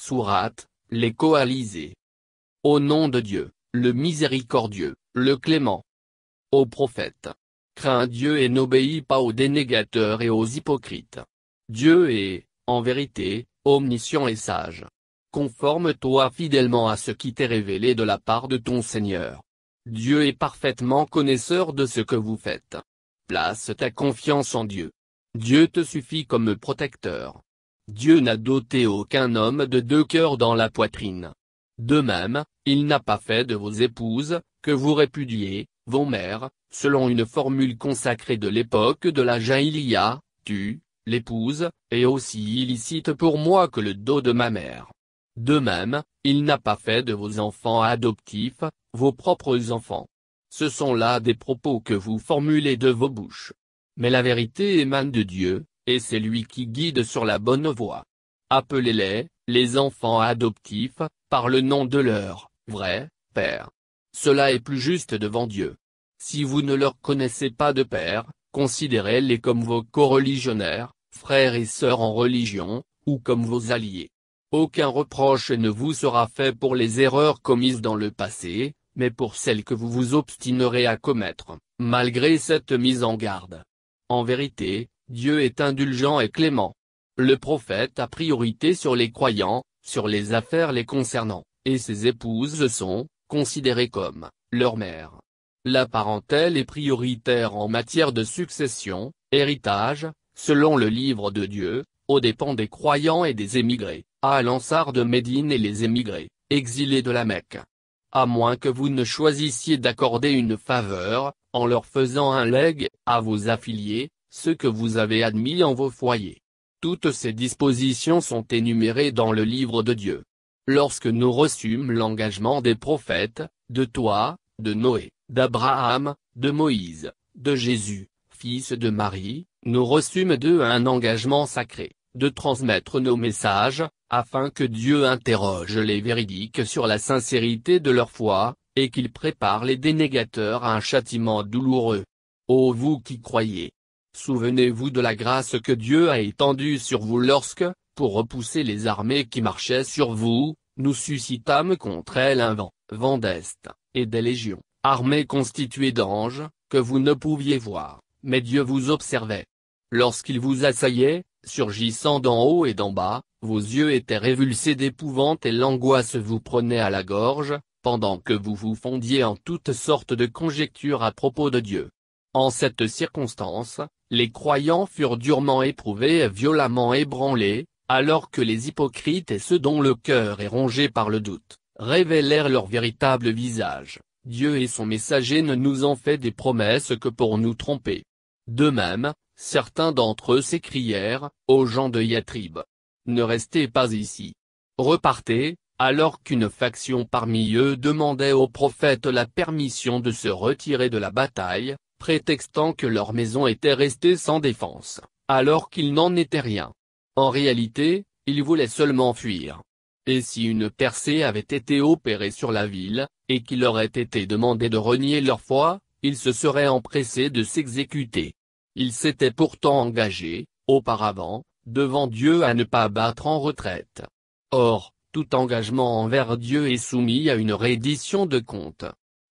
Sourate, les coalisés. Au nom de Dieu, le miséricordieux, le clément. Ô prophète! Crains Dieu et n'obéis pas aux dénégateurs et aux hypocrites. Dieu est, en vérité, omniscient et sage. Conforme-toi fidèlement à ce qui t'est révélé de la part de ton Seigneur. Dieu est parfaitement connaisseur de ce que vous faites. Place ta confiance en Dieu. Dieu te suffit comme protecteur. Dieu n'a doté aucun homme de deux cœurs dans la poitrine. De même, il n'a pas fait de vos épouses, que vous répudiez, vos mères, selon une formule consacrée de l'époque de la Jaïlia, tu, l'épouse, est aussi illicite pour moi que le dos de ma mère. De même, il n'a pas fait de vos enfants adoptifs, vos propres enfants. Ce sont là des propos que vous formulez de vos bouches. Mais la vérité émane de Dieu, et c'est lui qui guide sur la bonne voie. Appelez-les, les enfants adoptifs, par le nom de leur vrai père. Cela est plus juste devant Dieu. Si vous ne leur connaissez pas de père, considérez-les comme vos co religionnaires frères et sœurs en religion, ou comme vos alliés. Aucun reproche ne vous sera fait pour les erreurs commises dans le passé, mais pour celles que vous vous obstinerez à commettre, malgré cette mise en garde. En vérité, Dieu est indulgent et clément. Le prophète a priorité sur les croyants, sur les affaires les concernant, et ses épouses sont, considérées comme, leur mère. La parentèle est prioritaire en matière de succession, héritage, selon le livre de Dieu, aux dépens des croyants et des émigrés, à l'Ansar de Médine et les émigrés, exilés de la Mecque. À moins que vous ne choisissiez d'accorder une faveur, en leur faisant un legs à vos affiliés, ce que vous avez admis en vos foyers. Toutes ces dispositions sont énumérées dans le livre de Dieu. Lorsque nous reçûmes l'engagement des prophètes, de toi, de Noé, d'Abraham, de Moïse, de Jésus, fils de Marie, nous reçûmes d'eux un engagement sacré, de transmettre nos messages, afin que Dieu interroge les véridiques sur la sincérité de leur foi, et qu'il prépare les dénégateurs à un châtiment douloureux. Ô vous qui croyez, Souvenez-vous de la grâce que Dieu a étendue sur vous lorsque, pour repousser les armées qui marchaient sur vous, nous suscitâmes contre elles un vent, vent d'est, et des légions, armées constituées d'anges, que vous ne pouviez voir, mais Dieu vous observait. Lorsqu'il vous assaillait, surgissant d'en haut et d'en bas, vos yeux étaient révulsés d'épouvante et l'angoisse vous prenait à la gorge, pendant que vous vous fondiez en toutes sortes de conjectures à propos de Dieu. En cette circonstance, les croyants furent durement éprouvés et violemment ébranlés, alors que les hypocrites et ceux dont le cœur est rongé par le doute, révélèrent leur véritable visage. Dieu et son messager ne nous ont fait des promesses que pour nous tromper. De même, certains d'entre eux s'écrièrent, aux gens de Yatrib. Ne restez pas ici. Repartez, alors qu'une faction parmi eux demandait au prophète la permission de se retirer de la bataille, prétextant que leur maison était restée sans défense, alors qu'il n'en était rien. En réalité, ils voulaient seulement fuir. Et si une percée avait été opérée sur la ville, et qu'il leur ait été demandé de renier leur foi, ils se seraient empressés de s'exécuter. Ils s'étaient pourtant engagés, auparavant, devant Dieu à ne pas battre en retraite. Or, tout engagement envers Dieu est soumis à une reddition de comptes.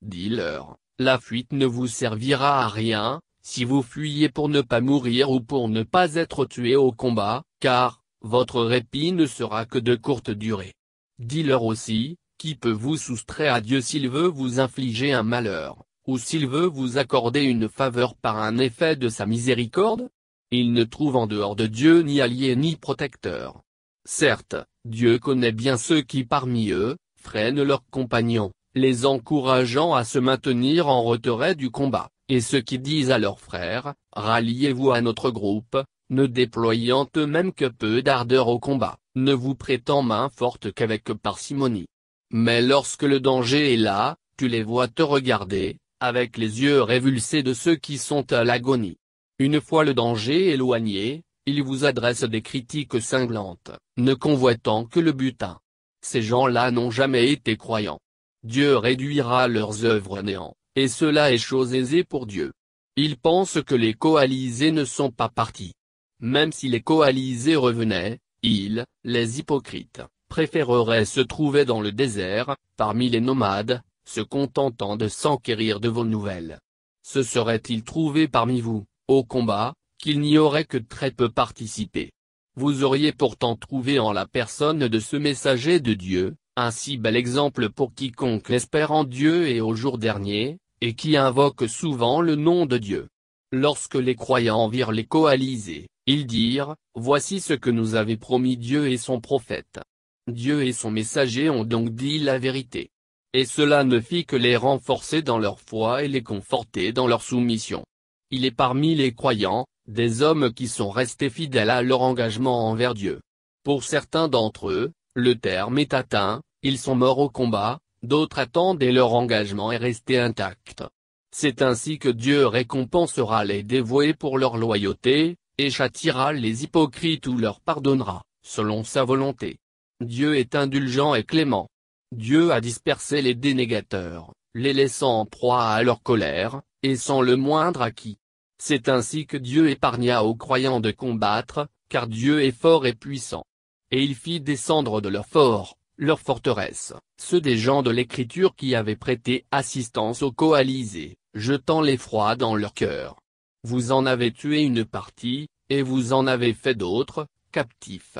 Dis-leur, la fuite ne vous servira à rien, si vous fuyez pour ne pas mourir ou pour ne pas être tué au combat, car, votre répit ne sera que de courte durée. Dis-leur aussi, qui peut vous soustraire à Dieu s'il veut vous infliger un malheur, ou s'il veut vous accorder une faveur par un effet de sa miséricorde Il ne trouve en dehors de Dieu ni allié ni protecteur. Certes, Dieu connaît bien ceux qui parmi eux, freinent leurs compagnons, les encourageant à se maintenir en retrait du combat, et ceux qui disent à leurs frères, ralliez-vous à notre groupe, ne déployant eux-mêmes que peu d'ardeur au combat, ne vous prêtant main forte qu'avec parcimonie. Mais lorsque le danger est là, tu les vois te regarder, avec les yeux révulsés de ceux qui sont à l'agonie. Une fois le danger éloigné, ils vous adressent des critiques cinglantes, ne convoitant que le butin. Ces gens-là n'ont jamais été croyants. Dieu réduira leurs œuvres néant, et cela est chose aisée pour Dieu. Ils pensent que les coalisés ne sont pas partis. Même si les coalisés revenaient, ils, les hypocrites, préféreraient se trouver dans le désert, parmi les nomades, se contentant de s'enquérir de vos nouvelles. Se serait-il trouvé parmi vous, au combat, qu'il n'y aurait que très peu participé Vous auriez pourtant trouvé en la personne de ce messager de Dieu, ainsi bel exemple pour quiconque espère en Dieu et au jour dernier, et qui invoque souvent le nom de Dieu. Lorsque les croyants virent les coalisés, ils dirent, Voici ce que nous avait promis Dieu et son prophète. Dieu et son messager ont donc dit la vérité. Et cela ne fit que les renforcer dans leur foi et les conforter dans leur soumission. Il est parmi les croyants, des hommes qui sont restés fidèles à leur engagement envers Dieu. Pour certains d'entre eux, le terme est atteint, ils sont morts au combat, d'autres attendent et leur engagement est resté intact. C'est ainsi que Dieu récompensera les dévoués pour leur loyauté, et châtiera les hypocrites ou leur pardonnera, selon sa volonté. Dieu est indulgent et clément. Dieu a dispersé les dénégateurs, les laissant en proie à leur colère, et sans le moindre acquis. C'est ainsi que Dieu épargna aux croyants de combattre, car Dieu est fort et puissant et il fit descendre de leur fort, leur forteresse, ceux des gens de l'Écriture qui avaient prêté assistance aux coalisés, jetant l'effroi dans leur cœur. Vous en avez tué une partie, et vous en avez fait d'autres, captifs.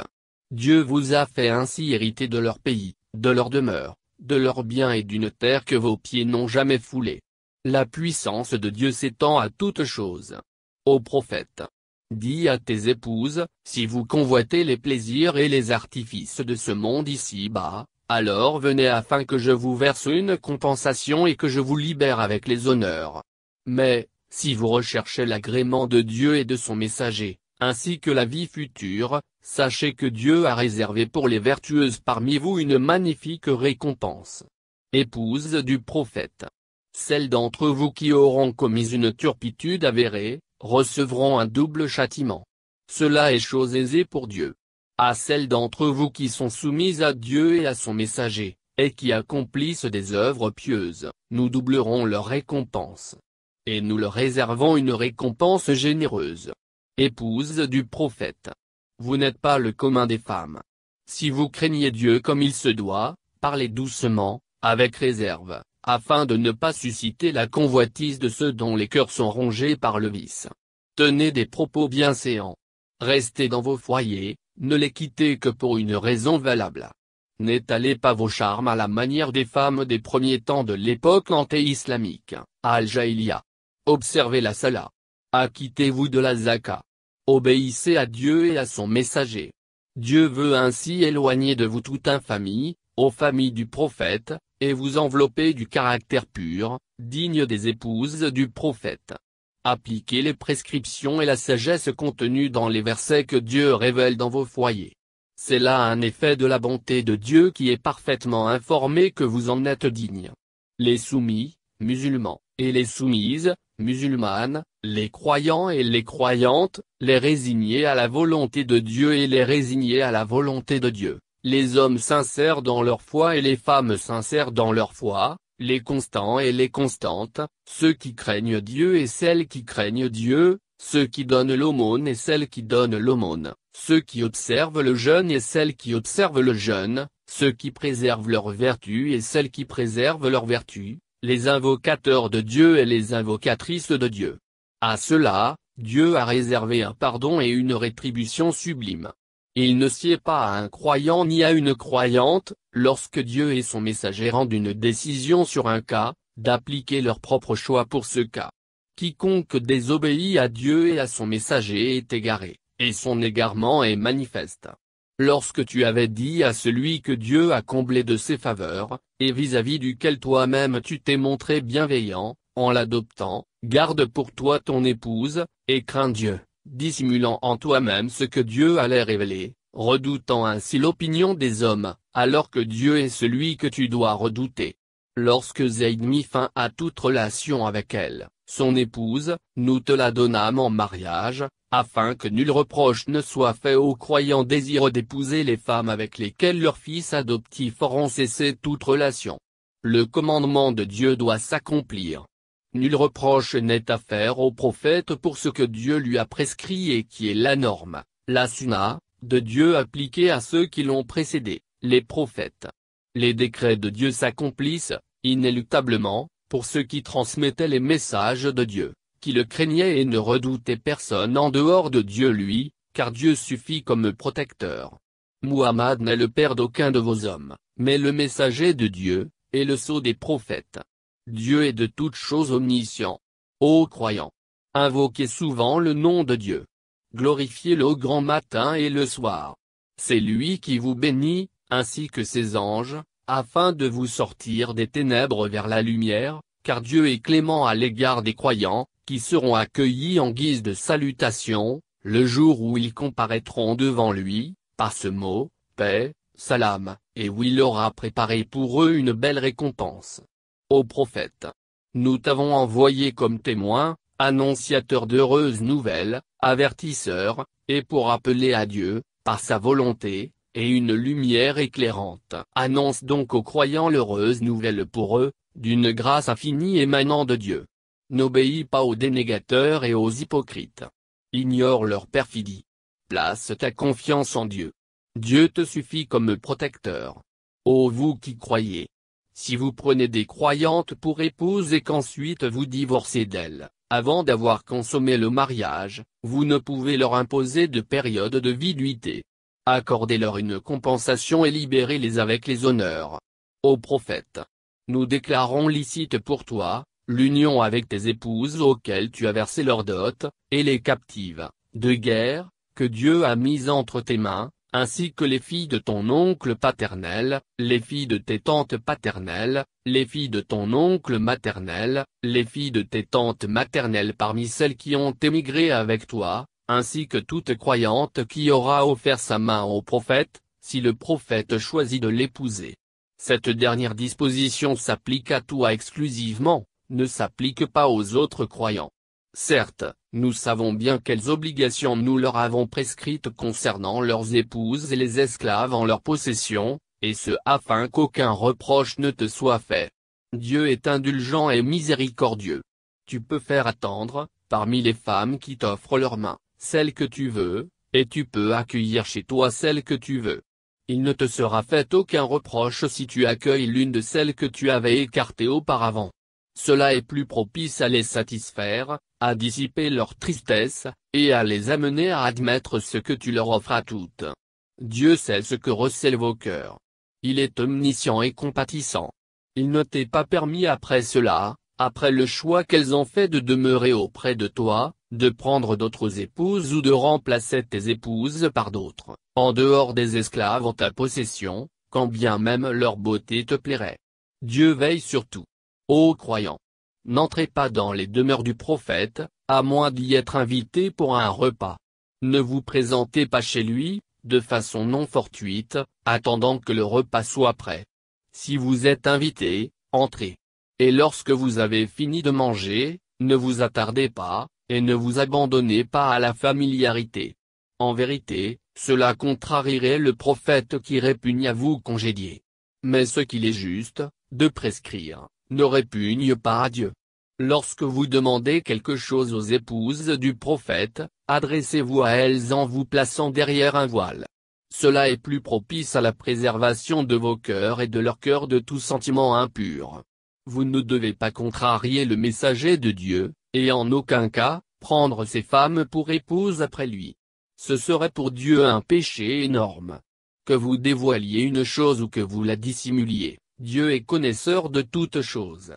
Dieu vous a fait ainsi hériter de leur pays, de leur demeure, de leurs biens et d'une terre que vos pieds n'ont jamais foulée. La puissance de Dieu s'étend à toutes chose. Ô prophète. Dis à tes épouses, si vous convoitez les plaisirs et les artifices de ce monde ici-bas, alors venez afin que je vous verse une compensation et que je vous libère avec les honneurs. Mais, si vous recherchez l'agrément de Dieu et de son messager, ainsi que la vie future, sachez que Dieu a réservé pour les vertueuses parmi vous une magnifique récompense. Épouse du prophète. Celles d'entre vous qui auront commis une turpitude avérée, recevront un double châtiment. Cela est chose aisée pour Dieu. À celles d'entre vous qui sont soumises à Dieu et à son messager, et qui accomplissent des œuvres pieuses, nous doublerons leur récompense. Et nous leur réservons une récompense généreuse. Épouse du prophète. Vous n'êtes pas le commun des femmes. Si vous craignez Dieu comme il se doit, parlez doucement, avec réserve, afin de ne pas susciter la convoitise de ceux dont les cœurs sont rongés par le vice. Tenez des propos bienséants. Restez dans vos foyers, ne les quittez que pour une raison valable. N'étalez pas vos charmes à la manière des femmes des premiers temps de l'époque anté-islamique, Al-Jaïlia. Observez la Salah. Acquittez-vous de la Zaka. Obéissez à Dieu et à son messager. Dieu veut ainsi éloigner de vous toute infamie, aux familles du prophète, et vous enveloppez du caractère pur, digne des épouses du prophète. Appliquez les prescriptions et la sagesse contenues dans les versets que Dieu révèle dans vos foyers. C'est là un effet de la bonté de Dieu qui est parfaitement informé que vous en êtes digne. Les soumis, musulmans, et les soumises, musulmanes, les croyants et les croyantes, les résignés à la volonté de Dieu et les résignés à la volonté de Dieu, les hommes sincères dans leur foi et les femmes sincères dans leur foi, les constants et les constantes, ceux qui craignent Dieu et celles qui craignent Dieu, ceux qui donnent l'aumône et celles qui donnent l'aumône, ceux qui observent le jeûne et celles qui observent le jeûne, ceux qui préservent leur vertu et celles qui préservent leur vertu, les invocateurs de Dieu et les invocatrices de Dieu. À cela, Dieu a réservé un pardon et une rétribution sublime. Il ne sied pas à un croyant ni à une croyante, lorsque Dieu et son messager rendent une décision sur un cas, d'appliquer leur propre choix pour ce cas. Quiconque désobéit à Dieu et à son messager est égaré, et son égarement est manifeste. Lorsque tu avais dit à celui que Dieu a comblé de ses faveurs, et vis-à-vis -vis duquel toi-même tu t'es montré bienveillant, en l'adoptant, garde pour toi ton épouse, et crains Dieu dissimulant en toi-même ce que Dieu allait révéler, redoutant ainsi l'opinion des hommes, alors que Dieu est celui que tu dois redouter. Lorsque Zayd mit fin à toute relation avec elle, son épouse, nous te la donnâmes en mariage, afin que nul reproche ne soit fait aux croyants désireux d'épouser les femmes avec lesquelles leurs fils adoptifs auront cessé toute relation. Le commandement de Dieu doit s'accomplir. Nul reproche n'est à faire au prophète pour ce que Dieu lui a prescrit et qui est la norme, la sunna, de Dieu appliquée à ceux qui l'ont précédé, les prophètes. Les décrets de Dieu s'accomplissent, inéluctablement, pour ceux qui transmettaient les messages de Dieu, qui le craignaient et ne redoutaient personne en dehors de Dieu lui, car Dieu suffit comme protecteur. Muhammad n'est le père d'aucun de vos hommes, mais le messager de Dieu, et le sceau des prophètes. Dieu est de toutes choses omniscient. Ô croyants Invoquez souvent le nom de Dieu. Glorifiez-le au grand matin et le soir. C'est lui qui vous bénit, ainsi que ses anges, afin de vous sortir des ténèbres vers la lumière, car Dieu est clément à l'égard des croyants, qui seront accueillis en guise de salutation, le jour où ils comparaîtront devant lui, par ce mot, paix, salam, et où il aura préparé pour eux une belle récompense. Ô prophète Nous t'avons envoyé comme témoin, annonciateur d'heureuses nouvelles, avertisseur, et pour appeler à Dieu, par sa volonté, et une lumière éclairante. Annonce donc aux croyants l'heureuse nouvelle pour eux, d'une grâce infinie émanant de Dieu. N'obéis pas aux dénégateurs et aux hypocrites. Ignore leur perfidie. Place ta confiance en Dieu. Dieu te suffit comme protecteur. Ô vous qui croyez, si vous prenez des croyantes pour épouses et qu'ensuite vous divorcez d'elles, avant d'avoir consommé le mariage, vous ne pouvez leur imposer de période de viduité. Accordez-leur une compensation et libérez-les avec les honneurs. Ô prophète! Nous déclarons licite pour toi, l'union avec tes épouses auxquelles tu as versé leur dot, et les captives, de guerre, que Dieu a mises entre tes mains, ainsi que les filles de ton oncle paternel, les filles de tes tantes paternelles, les filles de ton oncle maternel, les filles de tes tantes maternelles parmi celles qui ont émigré avec toi, ainsi que toute croyante qui aura offert sa main au prophète, si le prophète choisit de l'épouser. Cette dernière disposition s'applique à toi exclusivement, ne s'applique pas aux autres croyants. Certes, nous savons bien quelles obligations nous leur avons prescrites concernant leurs épouses et les esclaves en leur possession, et ce afin qu'aucun reproche ne te soit fait. Dieu est indulgent et miséricordieux. Tu peux faire attendre, parmi les femmes qui t'offrent leurs mains, celles que tu veux, et tu peux accueillir chez toi celles que tu veux. Il ne te sera fait aucun reproche si tu accueilles l'une de celles que tu avais écartées auparavant. Cela est plus propice à les satisfaire, à dissiper leur tristesse, et à les amener à admettre ce que tu leur offres à toutes. Dieu sait ce que recèlent vos cœurs. Il est omniscient et compatissant. Il ne t'est pas permis après cela, après le choix qu'elles ont fait de demeurer auprès de toi, de prendre d'autres épouses ou de remplacer tes épouses par d'autres, en dehors des esclaves en ta possession, quand bien même leur beauté te plairait. Dieu veille sur tout. Ô croyants N'entrez pas dans les demeures du prophète, à moins d'y être invité pour un repas. Ne vous présentez pas chez lui, de façon non fortuite, attendant que le repas soit prêt. Si vous êtes invité, entrez. Et lorsque vous avez fini de manger, ne vous attardez pas, et ne vous abandonnez pas à la familiarité. En vérité, cela contrarierait le prophète qui répugne à vous congédier. Mais ce qu'il est juste, de prescrire, ne répugne pas à Dieu. Lorsque vous demandez quelque chose aux épouses du prophète, adressez-vous à elles en vous plaçant derrière un voile. Cela est plus propice à la préservation de vos cœurs et de leur cœur de tout sentiment impur. Vous ne devez pas contrarier le messager de Dieu, et en aucun cas, prendre ses femmes pour épouses après lui. Ce serait pour Dieu un péché énorme. Que vous dévoiliez une chose ou que vous la dissimuliez. Dieu est connaisseur de toutes choses.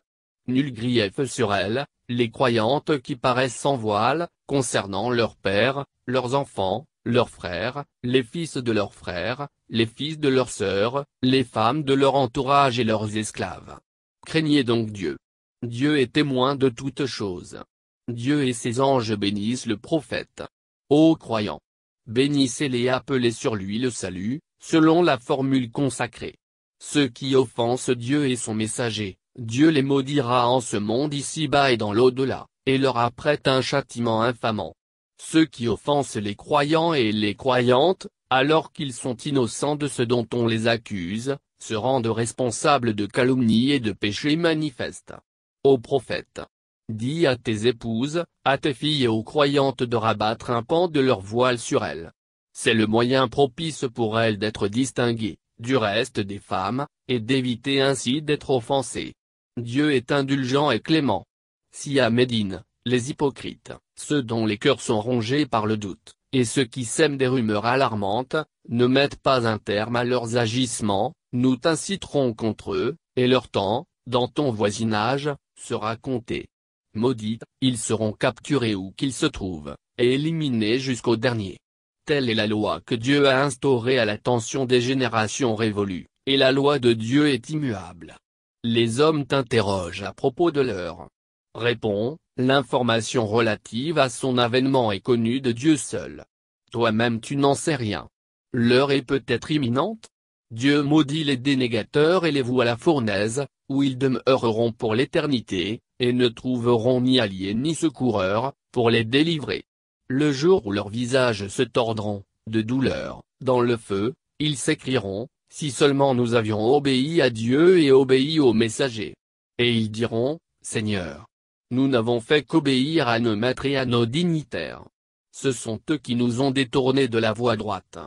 Nul grief sur elle, les croyantes qui paraissent sans voile, concernant leurs pères, leurs enfants, leurs frères, les fils de leurs frères, les fils de leurs sœurs, les femmes de leur entourage et leurs esclaves. Craignez donc Dieu. Dieu est témoin de toutes choses. Dieu et ses anges bénissent le prophète. Ô croyants! Bénissez-les et appelez sur lui le salut, selon la formule consacrée. Ceux qui offensent Dieu et son messager, Dieu les maudira en ce monde ici-bas et dans l'au-delà, et leur apprête un châtiment infamant. Ceux qui offensent les croyants et les croyantes, alors qu'ils sont innocents de ce dont on les accuse, se rendent responsables de calomnies et de péchés manifestes. Ô prophète Dis à tes épouses, à tes filles et aux croyantes de rabattre un pan de leur voile sur elles. C'est le moyen propice pour elles d'être distinguées du reste des femmes, et d'éviter ainsi d'être offensés. Dieu est indulgent et clément. Si à Médine, les hypocrites, ceux dont les cœurs sont rongés par le doute, et ceux qui sèment des rumeurs alarmantes, ne mettent pas un terme à leurs agissements, nous t'inciterons contre eux, et leur temps, dans ton voisinage, sera compté. Maudits, ils seront capturés où qu'ils se trouvent, et éliminés jusqu'au dernier. Telle est la loi que Dieu a instaurée à l'attention des générations révolues, et la loi de Dieu est immuable. Les hommes t'interrogent à propos de l'heure. Réponds, l'information relative à son avènement est connue de Dieu seul. Toi-même tu n'en sais rien. L'heure est peut-être imminente Dieu maudit les dénégateurs et les voue à la fournaise, où ils demeureront pour l'éternité, et ne trouveront ni alliés ni secoureurs, pour les délivrer le jour où leurs visages se tordront, de douleur, dans le feu, ils s'écrieront, si seulement nous avions obéi à Dieu et obéi aux messagers. Et ils diront, Seigneur, nous n'avons fait qu'obéir à nos maîtres et à nos dignitaires. Ce sont eux qui nous ont détournés de la voie droite.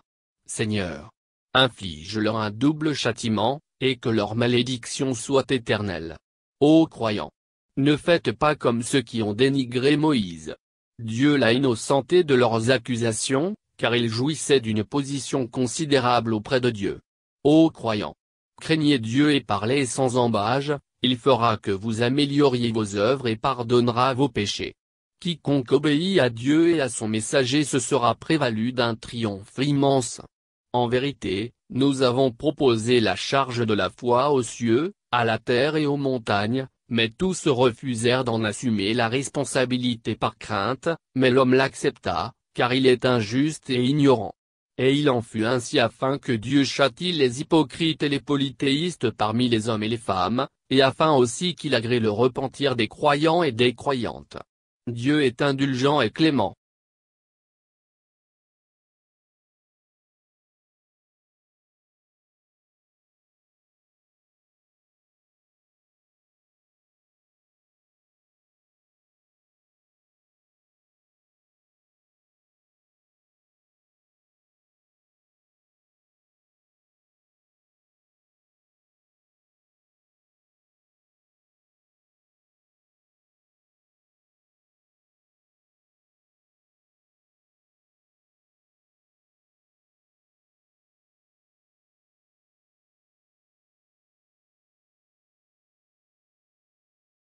Seigneur, inflige-leur un double châtiment, et que leur malédiction soit éternelle. Ô croyants, ne faites pas comme ceux qui ont dénigré Moïse, Dieu l'a innocenté de leurs accusations, car il jouissait d'une position considérable auprès de Dieu. Ô croyants Craignez Dieu et parlez sans embâge, il fera que vous amélioriez vos œuvres et pardonnera vos péchés. Quiconque obéit à Dieu et à son messager se sera prévalu d'un triomphe immense. En vérité, nous avons proposé la charge de la foi aux cieux, à la terre et aux montagnes, mais tous refusèrent d'en assumer la responsabilité par crainte, mais l'homme l'accepta, car il est injuste et ignorant. Et il en fut ainsi afin que Dieu châtie les hypocrites et les polythéistes parmi les hommes et les femmes, et afin aussi qu'il agrée le repentir des croyants et des croyantes. Dieu est indulgent et clément.